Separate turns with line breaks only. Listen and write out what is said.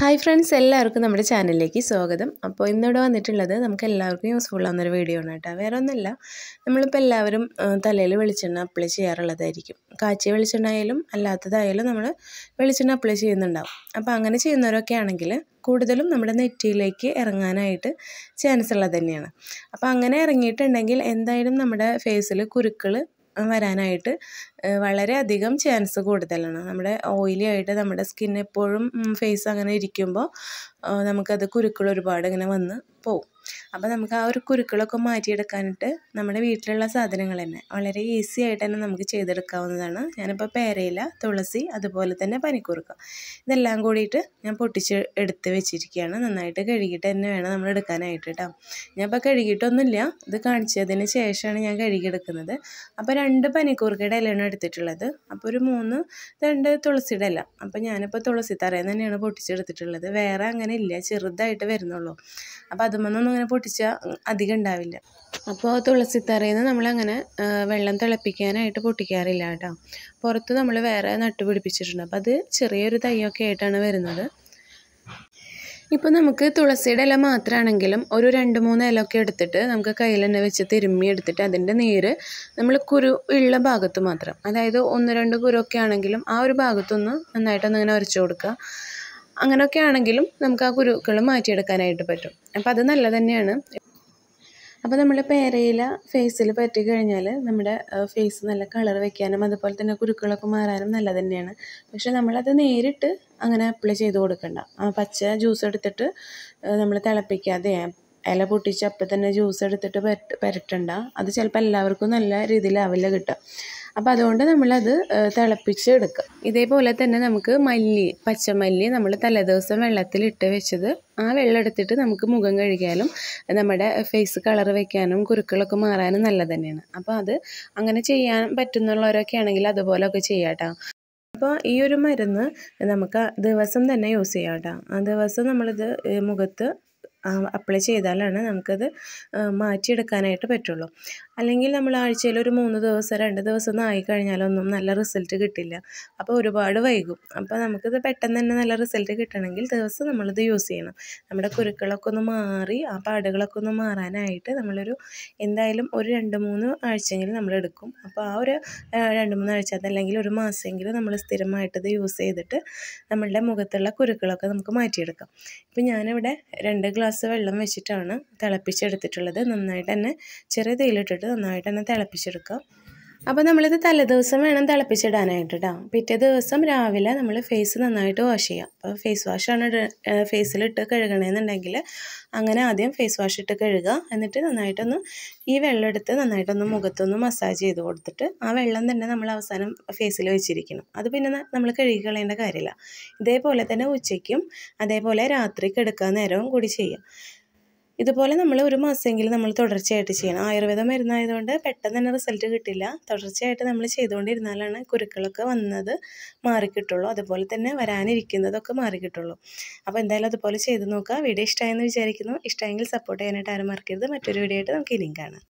hi friends എല്ലാവർക്കും നമ്മുടെ ചാനലിലേക്ക് സ്വാഗതം അപ്പോൾ ഇന്നിവിടെ വന്നിട്ടുള്ളത് നമുക്ക് എല്ലാവർക്കും യൂസ്ഫുൾ ഒരു വീഡിയോ ആണ് കേട്ടോ വേറെ ഒന്നുമില്ല നമ്മളിപ്പോൾ എല്ലാവരും തലയിൽ വെളിച്ചെണ്ണ അപ്ലൈ ചെയ്യാറുള്ളതായിരിക്കും കാച്ചിയ വെളിച്ചെണ്ണ ആയാലും അല്ലാത്തതായാലും നമ്മൾ വെളിച്ചെണ്ണ അപ്ലൈ ചെയ്യുന്നുണ്ടാവും അപ്പോൾ അങ്ങനെ ചെയ്യുന്നവരൊക്കെ ആണെങ്കിൽ കൂടുതലും നമ്മുടെ നെറ്റിയിലേക്ക് ഇറങ്ങാനായിട്ട് ചാൻസ് ഉള്ളത് തന്നെയാണ് അപ്പോൾ അങ്ങനെ ഇറങ്ങിയിട്ടുണ്ടെങ്കിൽ എന്തായാലും നമ്മുടെ ഫേസിൽ കുരുക്കൾ വരാനായിട്ട് വളരെയധികം ചാൻസ് കൂടുതലാണ് നമ്മുടെ ഓയിലി ആയിട്ട് നമ്മുടെ സ്കിൻ എപ്പോഴും ഫേസ് അങ്ങനെ ഇരിക്കുമ്പോൾ നമുക്കത് കുരുക്കൾ ഒരുപാട് ഇങ്ങനെ വന്ന് പോവും അപ്പോൾ നമുക്ക് ആ ഒരു കുരുക്കളൊക്കെ മാറ്റിയെടുക്കാനായിട്ട് നമ്മുടെ വീട്ടിലുള്ള സാധനങ്ങൾ തന്നെ വളരെ ഈസി ആയിട്ട് തന്നെ നമുക്ക് ചെയ്തെടുക്കാവുന്നതാണ് ഞാനിപ്പോൾ പേരയില തുളസി അതുപോലെ തന്നെ പനിക്കുറുക്ക ഇതെല്ലാം കൂടിയിട്ട് ഞാൻ പൊട്ടിച്ച് എടുത്ത് വെച്ചിരിക്കുകയാണ് നന്നായിട്ട് കഴുകിയിട്ട് തന്നെ വേണം നമ്മൾ എടുക്കാനായിട്ട് കേട്ടോ ഞാനിപ്പോൾ കഴുകിയിട്ടൊന്നുമില്ല ഇത് കാണിച്ചതിന് ശേഷമാണ് ഞാൻ കഴുകിയെടുക്കുന്നത് അപ്പോൾ രണ്ട് പനിക്കുറുക്കയുടെ ഇലയാണ് എടുത്തിട്ടുള്ളത് അപ്പോൾ ഒരു മൂന്ന് രണ്ട് തുളസിയുടെ ഇല അപ്പോൾ ഞാനിപ്പോൾ തുളസി തറയിൽ തന്നെയാണ് പൊട്ടിച്ചെടുത്തിട്ടുള്ളത് വേറെ അങ്ങനെ ഇല്ല ചെറുതായിട്ട് വരുന്നുള്ളൂ അപ്പോൾ അതുമൊന്നും അങ്ങനെ പൊട്ടിച്ചാൽ അധികം ഉണ്ടാവില്ല അപ്പോൾ തുളസിത്തറയിൽ നിന്ന് നമ്മളങ്ങനെ വെള്ളം തിളപ്പിക്കാനായിട്ട് പൊട്ടിക്കാറില്ല കേട്ടോ പുറത്ത് നമ്മൾ വേറെ നട്ടുപിടിപ്പിച്ചിട്ടുണ്ട് അപ്പോൾ അത് ചെറിയൊരു തൈയൊക്കെ ആയിട്ടാണ് വരുന്നത് ഇപ്പോൾ നമുക്ക് തുളസിയുടെ ഇല മാത്രമാണെങ്കിലും ഒരു രണ്ട് മൂന്ന് ഒക്കെ എടുത്തിട്ട് നമുക്ക് കയ്യിൽ തന്നെ വെച്ച് തിരുമ്മി എടുത്തിട്ട് അതിൻ്റെ നീര് നമ്മൾ കുരു ഉള്ള ഭാഗത്ത് മാത്രം അതായത് ഒന്ന് രണ്ട് കുരുവൊക്കെ ആണെങ്കിലും ആ ഒരു ഭാഗത്തൊന്ന് നന്നായിട്ടൊന്നിങ്ങനെ ഉരച്ചു കൊടുക്കുക അങ്ങനെയൊക്കെ ആണെങ്കിലും നമുക്ക് ആ കുരുക്കൾ മാറ്റിയെടുക്കാനായിട്ട് പറ്റും അപ്പോൾ അത് നല്ല തന്നെയാണ് അപ്പോൾ നമ്മൾ പേരയില ഫേസിൽ പറ്റി കഴിഞ്ഞാൽ നമ്മുടെ ഫേസ് നല്ല കളർ വെക്കാനും അതുപോലെ തന്നെ കുരുക്കളൊക്കെ മാറാനും നല്ല തന്നെയാണ് പക്ഷേ നമ്മളത് നേരിട്ട് അങ്ങനെ അപ്ലൈ ചെയ്ത് കൊടുക്കണ്ട ആ പച്ച ജ്യൂസ് എടുത്തിട്ട് നമ്മൾ തിളപ്പിക്കാതെ ഇല പൊട്ടിച്ച് അപ്പം തന്നെ ജ്യൂസ് എടുത്തിട്ട് പരട്ടണ്ട അത് ചിലപ്പോൾ എല്ലാവർക്കും നല്ല രീതിയിൽ രീതിയിലാവില്ല കിട്ടുക അപ്പോൾ അതുകൊണ്ട് നമ്മളത് തിളപ്പിച്ച് എടുക്കുക ഇതേപോലെ തന്നെ നമുക്ക് മല്ലി പച്ചമല്ലി നമ്മൾ തലേദിവസം വെള്ളത്തിലിട്ട് വെച്ചത് ആ വെള്ളം എടുത്തിട്ട് നമുക്ക് മുഖം കഴുകിയാലും നമ്മുടെ ഫേസ് കളർ വെക്കാനും കുരുക്കളൊക്കെ മാറാനും നല്ലത് തന്നെയാണ് അപ്പോൾ അത് അങ്ങനെ ചെയ്യാൻ പറ്റുന്നുള്ളവരൊക്കെ ആണെങ്കിൽ അതുപോലൊക്കെ ചെയ്യാട്ടോ അപ്പോൾ ഈ ഒരു മരുന്ന് നമുക്ക് ദിവസം തന്നെ യൂസ് ചെയ്യാം കേട്ടോ ആ ദിവസം നമ്മളിത് മുഖത്ത് അപ്ലൈ ചെയ്താലാണ് നമുക്കത് മാറ്റിയെടുക്കാനായിട്ട് പറ്റുള്ളൂ അല്ലെങ്കിൽ നമ്മൾ ആഴ്ചയിൽ ഒരു മൂന്ന് ദിവസം രണ്ട് ദിവസം ഒന്നും ആയിക്കഴിഞ്ഞാലൊന്നും നല്ല റിസൾട്ട് കിട്ടില്ല അപ്പോൾ ഒരുപാട് വൈകും അപ്പോൾ നമുക്കിത് പെട്ടെന്ന് തന്നെ നല്ല റിസൾട്ട് കിട്ടണമെങ്കിൽ ദിവസം നമ്മളിത് യൂസ് ചെയ്യണം നമ്മുടെ കുരുക്കളൊക്കെ ഒന്ന് മാറി ആ പാടുകളൊക്കെ ഒന്ന് മാറാനായിട്ട് നമ്മളൊരു എന്തായാലും ഒരു രണ്ട് മൂന്ന് ആഴ്ചയെങ്കിലും നമ്മളെടുക്കും അപ്പോൾ ആ ഒരു രണ്ട് മൂന്ന് ആഴ്ച അതല്ലെങ്കിൽ ഒരു മാസമെങ്കിലും നമ്മൾ ഇത് യൂസ് ചെയ്തിട്ട് നമ്മളുടെ മുഖത്തുള്ള കുരുക്കളൊക്കെ നമുക്ക് മാറ്റിയെടുക്കാം ഇപ്പോൾ ഞാനിവിടെ രണ്ട് ഗ്ലാസ് ഗ്ലാസ് വെള്ളം വെച്ചിട്ടാണ് തിളപ്പിച്ചെടുത്തിട്ടുള്ളത് നന്നായിട്ട് തന്നെ ചെറിയ തീയിലിട്ടിട്ട് നന്നായിട്ട് തന്നെ തിളപ്പിച്ചെടുക്കുക അപ്പോൾ നമ്മളിത് തലേദിവസം വേണം തിളപ്പിച്ചിടാനായിട്ട് കേട്ടോ പിറ്റേ ദിവസം രാവിലെ നമ്മൾ ഫേസ് നന്നായിട്ട് വാഷ് ചെയ്യുക അപ്പോൾ ഫേസ് വാഷാണ് ഫേസിലിട്ട് കഴുകണമെന്നുണ്ടെങ്കിൽ അങ്ങനെ ആദ്യം ഫേസ് വാഷ് ഇട്ട് കഴുകുക എന്നിട്ട് നന്നായിട്ടൊന്ന് ഈ വെള്ളം എടുത്ത് നന്നായിട്ടൊന്ന് മുഖത്തൊന്ന് മസാജ് ചെയ്ത് കൊടുത്തിട്ട് ആ വെള്ളം തന്നെ നമ്മൾ അവസാനം ഫേസിൽ വെച്ചിരിക്കണം അത് പിന്നെ നമ്മൾ കഴുകി കളയേണ്ട കാര്യമില്ല ഇതേപോലെ തന്നെ ഉച്ചയ്ക്കും അതേപോലെ രാത്രി കിടക്കാൻ നേരവും കൂടി ചെയ്യുക ഇതുപോലെ നമ്മൾ ഒരു മാസമെങ്കിലും നമ്മൾ തുടർച്ചയായിട്ട് ചെയ്യണം ആയുർവേദ മരുന്നായതുകൊണ്ട് പെട്ടെന്ന് തന്നെ റിസൾട്ട് കിട്ടില്ല തുടർച്ചയായിട്ട് നമ്മൾ ചെയ്തുകൊണ്ടിരുന്നാലാണ് കുരുക്കളൊക്കെ വന്നത് മാറിക്കിട്ടുള്ളൂ അതുപോലെ തന്നെ വരാനിരിക്കുന്നതൊക്കെ മാറിക്കിട്ടുള്ളൂ അപ്പോൾ എന്തായാലും അതുപോലെ ചെയ്ത് നോക്കുക വീഡിയോ ഇഷ്ടമായെന്ന് വിചാരിക്കുന്നു ഇഷ്ടമെങ്കിൽ സപ്പോർട്ട് ചെയ്യാനായിട്ട് ആരും മറക്കരുത് മറ്റൊരു വീഡിയോ ആയിട്ട് നമുക്ക് ഇനിയും കാണാം